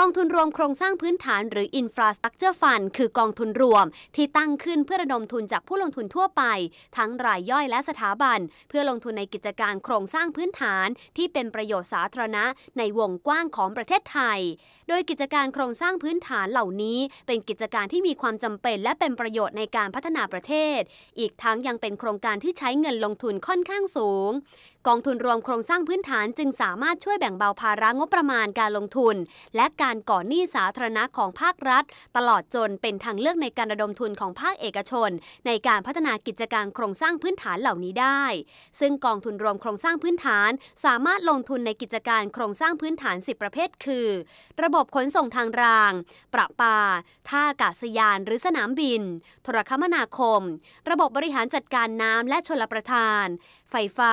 กองทุนรวมโครงสร้างพื้นฐานหรือ Infrastructure Fund คือกองทุนรวม ที่ตั้งขึ้นเพื่อระดมทุนจากผู้ลงทุนทั่วไป ทั้งรายย่อยและสถาบัน เพื่อลงทุนในกิจการโครงสร้างพื้นฐาน ที่เป็นประโยชน์สาธารณะในวงกว้างของประเทศไทย โดยกิจการโครงสร้างพื้นฐานเหล่านี้เป็นกิจการที่มีความจำเป็น และเป็นประโยชน์ในการพัฒนาประเทศ อีกทั้งยังเป็นโครงการที่ใช้เงินลงทุนค่อนข้างสูง กองทุนรวมโครงสร้างพื้นฐานจึงสามารถช่วยแบ่งเบาภาระงบประมาณการลงทุน และการการก่อหนี้สาธารณะของภาครัฐ ตลอดจนเป็นทางเลือกในการระดมทุนของภาคเอกชน ในการพัฒนากิจการโครงสร้างพื้นฐานเหล่านี้ได้ ซึ่งกองทุนรวมโครงสร้างพื้นฐาน สามารถลงทุนในกิจการโครงสร้างพื้นฐาน10ประเภท คือ ระบบขนส่งทางราง ประปา ท่าอากาศยานหรือสนามบิน โทรคมนาคม ระบบบริหารจัดการน้ำและชลประทาน ไฟฟ้า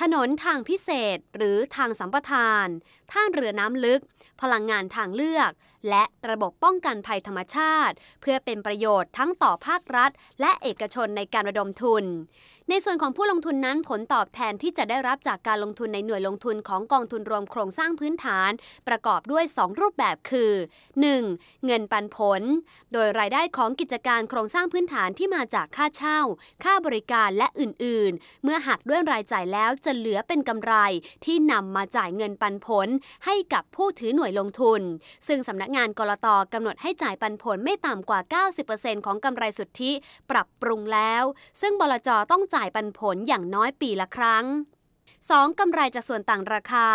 ถนนทางพิเศษหรือทางสัมปทาน ท่าเรือน้ำลึก พลังงานทางเลือกและระบบป้องกันภัยธรรมชาติ เพื่อเป็นประโยชน์ทั้งต่อภาครัฐ และเอกชนในการระดมทุน ในส่วนของผู้ลงทุนนั้นผลตอบแทนที่จะได้รับจากการลงทุนในหน่วยลงทุนของกองทุนรวมโครงสร้างพื้นฐาน ประกอบด้วย 2 รูปแบบคือ 1. เงินปันผล โดยรายได้ของกิจการโครงสร้างพื้นฐานที่มาจากค่าเช่า ค่าบริการและอื่นๆ เมื่อหักด้วยรายจ่ายแล้วจะเหลือเป็นกำไรที่นำมาจ่ายเงินปันผล ให้กับผู้ถือหน่วยลงทุน ซึ่งสำนักงานกรตกำหนดให้จ่ายปันผลไม่ต่ำกว่า 90%ของกำไรสุทธิปรับปรุงแล้ว ซึ่งบลจต้องจ่ายปันผลอย่างน้อยปีละครั้ง 2. กำไรจากส่วนต่างราคา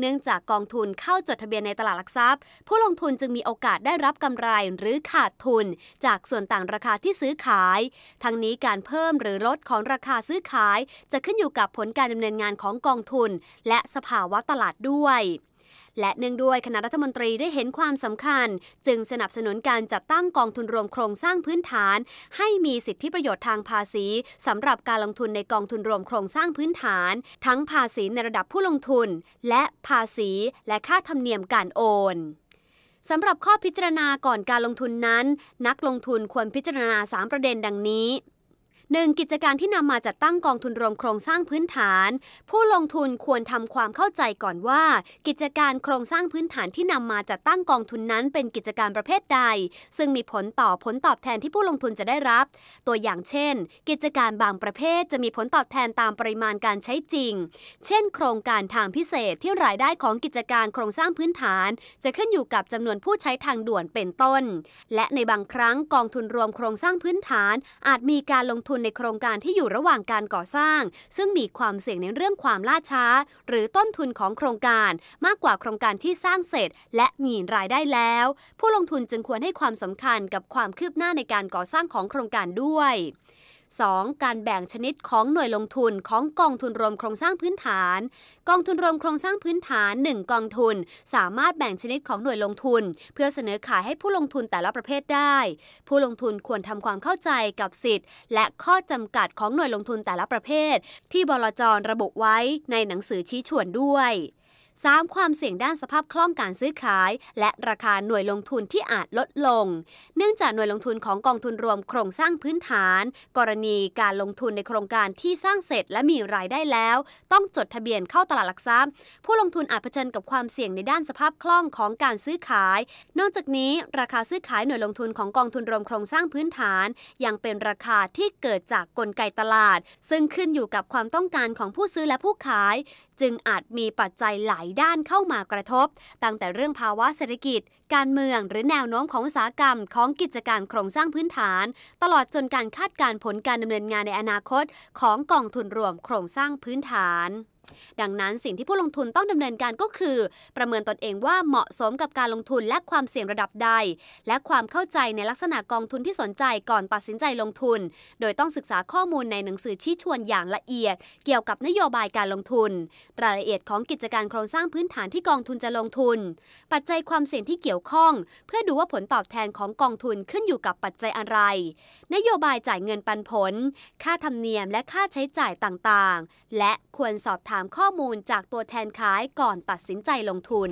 เนื่องจากกองทุนเข้าจดทะเบียนในตลาดหลักทรัพย์ ผู้ลงทุนจึงมีโอกาสได้รับกำไรหรือขาดทุนจากส่วนต่างราคาที่ซื้อขาย ทั้งนี้การเพิ่มหรือลดของราคาซื้อขายจะขึ้นอยู่กับผลการดำเนินงานของกองทุน และสภาวะตลาดด้วยและเนื่องด้วยคณะรัฐมนตรีได้เห็นความสำคัญ จึงสนับสนุนการจัดตั้งกองทุนรวมโครงสร้างพื้นฐาน ให้มีสิทธิประโยชน์ทางภาษี สำหรับการลงทุนในกองทุนรวมโครงสร้างพื้นฐาน ทั้งภาษีในระดับผู้ลงทุน และภาษีและค่าธรรมเนียมการโอนสำหรับข้อพิจารณาก่อนการลงทุนนั้น นักลงทุนควรพิจารณา 3 ประเด็นดังนี้ 1. กิจการที่นำมาจัดตั้งกองทุนรวมโครงสร้างพื้นฐาน ผู้ลงทุนควรทำความเข้าใจก่อนว่า กิจการโครงสร้างพื้นฐานที่นำมาจัดตั้งกองทุนนั้นเป็นกิจการประเภทใด ซึ่งมีผลต่อ ผลตอบแทนที่ผู้ลงทุนจะได้รับ ตัวอย่างเช่น กิจการบางประเภท จะมีผลตอบแทนตามปริมาณการใช้จริง เช่น โครงการทางพิเศษที่รายได้ของกิจการโครงสร้างพื้นฐาน จะขึ้นอยู่กับจำนวนผู้ใช้ทางด่วนเป็นต้น และในบางครั้งกองทุนรวมโครงสร้างพื้นฐาน อาจมีการลงทุนุนในโครงการที่อยู่ระหว่างการก่อสร้าง ซึ่งมีความเสี่ยงในเรื่องความล่าช้า หรือต้นทุนของโครงการมากกว่าโครงการที่สร้างเสร็จ และมีรายได้แล้ว ผู้ลงทุนจึงควรให้ความสำคัญกับความคืบหน้าในการก่อสร้างของโครงการด้วย 2. การแบ่งชนิดของหน่วยลงทุนของกองทุนรวมโครงสร้างพื้นฐาน กองทุนรวมโครงสร้างพื้นฐาน 1 กองทุนสามารถแบ่งชนิดของหน่วยลงทุน เพื่อเสนอขายให้ผู้ลงทุนแต่ละประเภทได้ ผู้ลงทุนควรทำความเข้าใจกับสิทธิ์และข้อจำกัดของหน่วยลงทุนแต่ละประเภท ที่บลจรระบุไว้ในหนังสือชี้ชวนด้วย 3. ความเสี่ยงด้านสภาพคล่องการซื้อขาย และราคาหน่วยลงทุนที่อาจลดลง เนื่องจากหน่วยลงทุนของกองทุนรวมโครงสร้างพื้นฐาน กรณีการลงทุนในโครงการที่สร้างเสร็จและมีรายได้แล้ว ต้องจดทะเบียนเข้าตลาดหลักทรัพย์ผู้ลงทุนอาจเผชิญกับความเสี่ยงในด้านสภาพคล่องของการซื้อขาย นอกจากนี้ ราคาซื้อขายหน่วยลงทุนของกองทุนรวมโครงสร้างพื้นฐาน ยังเป็นราคาที่เกิดจากกลไกตลาด ซึ่งขึ้นอยู่กับความต้องการของผู้ซื้อและผู้ขาย จึงอาจมีปัจจัยหลายายด้านเข้ามากระทบ ตั้งแต่เรื่องภาวะเศรษฐกิจ การเมืองหรือแนวโน้มของอุตสาหกรรม ของกิจการโครงสร้างพื้นฐาน ตลอดจนการคาดการผลการดำเนินงานในอนาคตของกองทุนรวมโครงสร้างพื้นฐานดังนั้นสิ่งที่ผู้ลงทุนต้องดำเนินการก็คือ ประเมินตนเองว่าเหมาะสมกับการลงทุนและความเสี่ยงระดับใด และความเข้าใจในลักษณะกองทุนที่สนใจก่อนตัดสินใจลงทุน โดยต้องศึกษาข้อมูลในหนังสือชี้ชวนอย่างละเอียด เกี่ยวกับนโยบายการลงทุนรายละเอียดของกิจการโครงสร้างพื้นฐานที่กองทุนจะลงทุน ปัจจัยความเสี่ยงที่เกี่ยวข้อง เพื่อดูว่าผลตอบแทนของกองทุนขึ้นอยู่กับปัจจัยอะไร นโยบายจ่ายเงินปันผล ค่าธรรมเนียมและค่าใช้จ่ายต่างๆ และควรสอบถามข้อมูลจากตัวแทนขายก่อนตัดสินใจลงทุน